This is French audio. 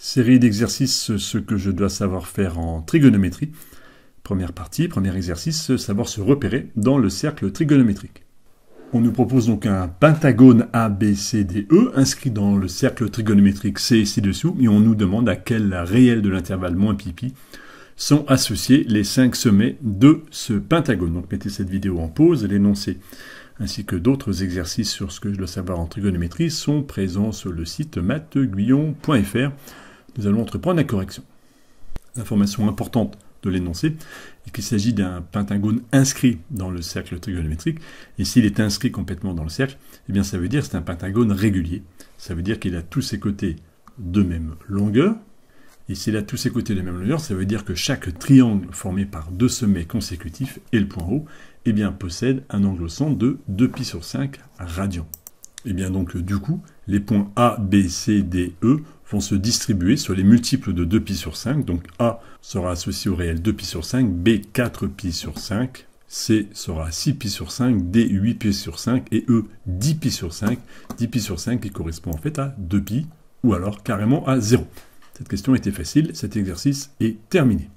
Série d'exercices, ce que je dois savoir faire en trigonométrie. Première partie, premier exercice, savoir se repérer dans le cercle trigonométrique. On nous propose donc un pentagone ABCDE inscrit dans le cercle trigonométrique C ci-dessous et on nous demande à quel réel de l'intervalle moins pipi sont associés les cinq sommets de ce pentagone. Donc mettez cette vidéo en pause, l'énoncé ainsi que d'autres exercices sur ce que je dois savoir en trigonométrie sont présents sur le site mathguyon.fr nous allons entreprendre la correction. L'information importante de l'énoncé est qu'il s'agit d'un pentagone inscrit dans le cercle trigonométrique, et s'il est inscrit complètement dans le cercle, eh bien ça veut dire que c'est un pentagone régulier. Ça veut dire qu'il a tous ses côtés de même longueur, et s'il a tous ses côtés de même longueur, ça veut dire que chaque triangle formé par deux sommets consécutifs et le point haut, eh bien possède un angle centre de 2 pi sur 5 radians. Et eh bien donc du coup, les points A, B, C, D, E vont se distribuer sur les multiples de 2π sur 5. Donc A sera associé au réel 2π sur 5, B 4π sur 5, C sera 6π sur 5, D 8π sur 5 et E 10π sur 5. 10π sur 5 qui correspond en fait à 2π ou alors carrément à 0. Cette question était facile, cet exercice est terminé.